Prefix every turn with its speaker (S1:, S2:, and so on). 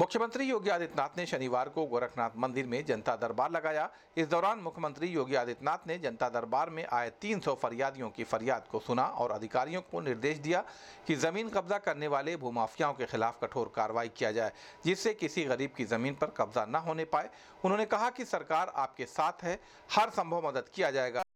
S1: मुख्यमंत्री योगी आदित्यनाथ ने शनिवार को गोरखनाथ मंदिर में जनता दरबार लगाया इस दौरान मुख्यमंत्री योगी आदित्यनाथ ने जनता दरबार में आए 300 फरियादियों की फरियाद को सुना और अधिकारियों को निर्देश दिया कि जमीन कब्जा करने वाले भूमाफियाओं के खिलाफ कठोर कार्रवाई किया जाए जिससे किसी गरीब की जमीन पर कब्जा न होने पाए उन्होंने कहा कि सरकार आपके साथ है हर संभव मदद किया जाएगा